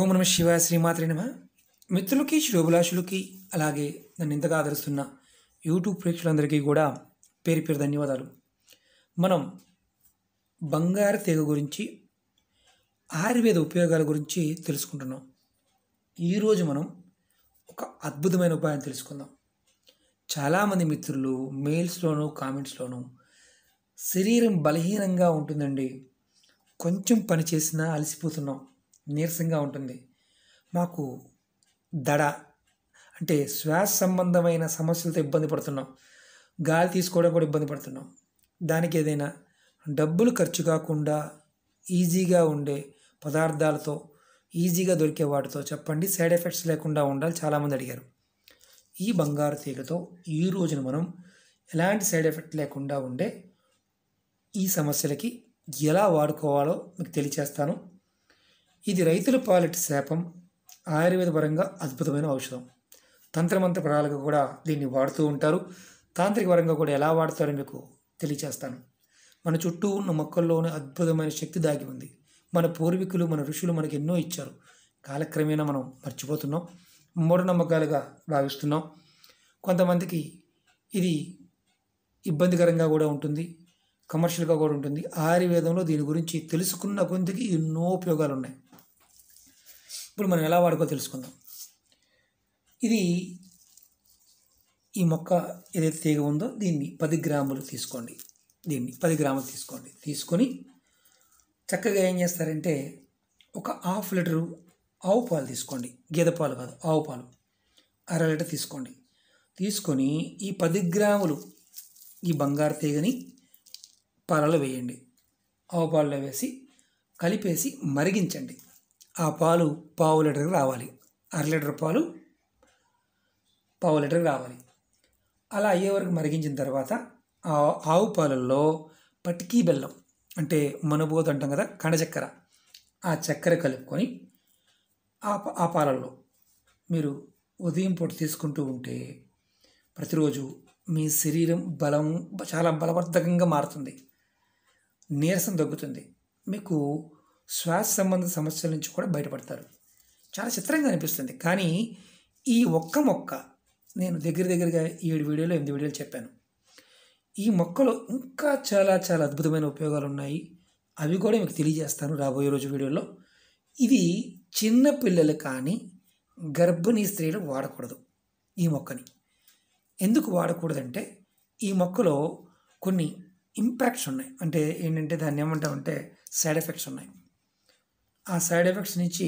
ఓం నమ శివ శ్రీమాత్రి నమ మిత్రులకి శ్రోభిలాషులకి అలాగే నన్ను ఇంతగా ఆదరిస్తున్న యూట్యూబ్ ప్రేక్షకులందరికీ కూడా పేరు పేరు ధన్యవాదాలు మనం బంగారు తీగ గురించి ఆయుర్వేద ఉపయోగాల గురించి తెలుసుకుంటున్నాం ఈరోజు మనం ఒక అద్భుతమైన ఉపాయం తెలుసుకుందాం చాలామంది మిత్రులు మెయిల్స్లోనూ కామెంట్స్లోనూ శరీరం బలహీనంగా ఉంటుందండి కొంచెం పని చేసినా అలసిపోతున్నాం నీరసంగా ఉంటుంది మాకు దడ అంటే శ్వాస సంబంధమైన సమస్యలతో ఇబ్బంది పడుతున్నాం గాలి తీసుకోవడం కూడా ఇబ్బంది పడుతున్నాం దానికి ఏదైనా డబ్బులు ఖర్చు కాకుండా ఈజీగా ఉండే పదార్థాలతో ఈజీగా దొరికే వాటితో చెప్పండి సైడ్ ఎఫెక్ట్స్ లేకుండా ఉండాలి చాలామంది అడిగారు ఈ బంగారు తీగతో ఈ రోజున మనం ఎలాంటి సైడ్ ఎఫెక్ట్ లేకుండా ఉండే ఈ సమస్యలకి ఎలా వాడుకోవాలో మీకు తెలియచేస్తాను ఇది రైతుల పాలిట శాపం ఆయుర్వేదపరంగా అద్భుతమైన ఔషధం తంత్రమంత్ర పరాలుగా కూడా దీన్ని వాడుతూ ఉంటారు తాంత్రిక పరంగా కూడా ఎలా వాడతారో మీకు తెలియచేస్తాను మన చుట్టూ ఉన్న మొక్కల్లోనే అద్భుతమైన శక్తి దాగి ఉంది మన పూర్వీకులు మన ఋషులు మనకు ఎన్నో ఇచ్చారు కాలక్రమేణా మనం మర్చిపోతున్నాం మూఢనమ్మకాలుగా భావిస్తున్నాం కొంతమందికి ఇది ఇబ్బందికరంగా కూడా ఉంటుంది కమర్షియల్గా కూడా ఉంటుంది ఆయుర్వేదంలో దీని గురించి తెలుసుకున్న కొంతకి ఎన్నో ఉపయోగాలు ఉన్నాయి ఇప్పుడు మనం ఎలా వాడుకో తెలుసుకుందాం ఇది ఈ మొక్క ఏదైతే తీగ ఉందో దీన్ని పది గ్రాములు తీసుకోండి దీన్ని పది గ్రాములు తీసుకోండి తీసుకొని చక్కగా ఏం చేస్తారంటే ఒక హాఫ్ లీటరు ఆవు పాలు తీసుకోండి గేదె పాలు కాదు ఆవు పాలు అర లీటర్ తీసుకోండి తీసుకొని ఈ పది గ్రాములు ఈ బంగారు తీగని పాలలో వేయండి ఆవు పాలలో వేసి కలిపేసి మరిగించండి ఆ పాలు పావు లీటర్కి రావాలి అర లీటర్ పాలు పావు లీటర్కి రావాలి అలా అయ్యే వరకు మరిగించిన తర్వాత ఆ ఆవు పాలల్లో పటికీ బెల్లం అంటే మనబోత అంటాం కదా కండ చక్కెర ఆ చక్కెర కలుపుకొని ఆ ఆ పాలల్లో మీరు ఉదయం పూట తీసుకుంటూ ఉంటే ప్రతిరోజు మీ శరీరం బలం చాలా బలవర్ధకంగా మారుతుంది నీరసం తగ్గుతుంది మీకు శ్వాస సంబంధ సమస్యల నుంచి కూడా బయటపడతారు చాలా చిత్రంగా అనిపిస్తుంది కానీ ఈ ఒక్క మొక్క నేను దగ్గర దగ్గరగా ఏడు వీడియోలు ఎనిమిది వీడియోలు చెప్పాను ఈ మొక్కలో ఇంకా చాలా చాలా అద్భుతమైన ఉపయోగాలు ఉన్నాయి అవి కూడా మీకు తెలియజేస్తాను రాబోయే రోజు వీడియోలో ఇది చిన్న పిల్లలు కానీ గర్భిణీ స్త్రీలు వాడకూడదు ఈ మొక్కని ఎందుకు వాడకూడదంటే ఈ మొక్కలో కొన్ని ఇంపాక్ట్స్ ఉన్నాయి అంటే ఏంటంటే దాన్ని ఏమంటామంటే సైడ్ ఎఫెక్ట్స్ ఉన్నాయి ఆ సైడ్ ఎఫెక్ట్స్ నుంచి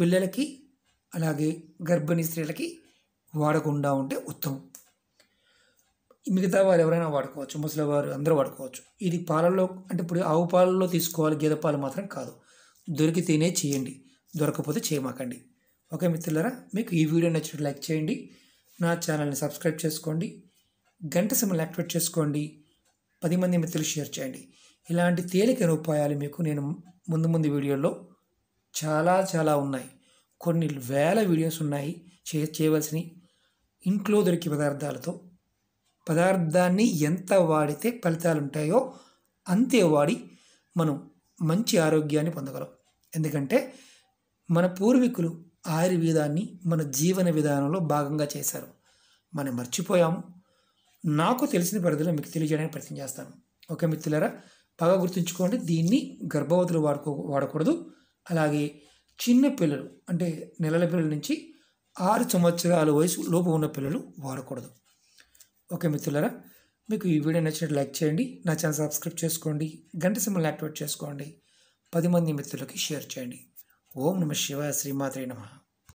పిల్లలకి అలాగే గర్భిణీ స్త్రీలకి వాడకుండా ఉంటే ఉత్తమం మిగతా వారు ఎవరైనా వాడుకోవచ్చు ముసలి వారు అందరూ వాడుకోవచ్చు ఇది పాలల్లో అంటే ఇప్పుడు ఆవు పాలల్లో తీసుకోవాలి గేదె పాలు మాత్రం కాదు దొరికితేనే చేయండి దొరకకపోతే చేయమాకండి ఓకే మిత్రులరా మీకు ఈ వీడియో నచ్చినట్టు లైక్ చేయండి నా ఛానల్ని సబ్స్క్రైబ్ చేసుకోండి గంట సమయం యాక్టివేట్ చేసుకోండి పది మంది మిత్రులు షేర్ చేయండి ఇలాంటి తేలికైన ఉపాయాలు మీకు నేను ముందు ముందు వీడియోలో చాలా చాలా ఉన్నాయి కొన్ని వేల వీడియోస్ ఉన్నాయి చే చేయవలసినవి ఇంట్లో దొరికే పదార్థాలతో పదార్థాన్ని ఎంత వాడితే ఫలితాలు ఉంటాయో అంతే వాడి మనం మంచి ఆరోగ్యాన్ని పొందగలం ఎందుకంటే మన పూర్వీకులు ఆయుర్వేదాన్ని మన జీవన విధానంలో భాగంగా చేశారు మనం మర్చిపోయాము నాకు తెలిసిన పరిధిలో మీకు తెలియజేయడానికి ప్రయత్నం చేస్తాను ఓకే మిత్రులరా బాగా గుర్తుంచుకోండి దీన్ని గర్భవతులు వాడుకో వాడకూడదు అలాగే చిన్న పిల్లలు అంటే నెలల పిల్లల నుంచి ఆరు సంవత్సరాల వయసు లోపు ఉన్న పిల్లలు వాడకూడదు ఓకే మిత్రులరా మీకు ఈ వీడియో నచ్చినట్టు లైక్ చేయండి నా ఛానల్ సబ్స్క్రైబ్ చేసుకోండి గంట సింబల్ యాక్టివేట్ చేసుకోండి పది మంది మిత్రులకి షేర్ చేయండి ఓం నమ శివ శ్రీమాత్రే నమ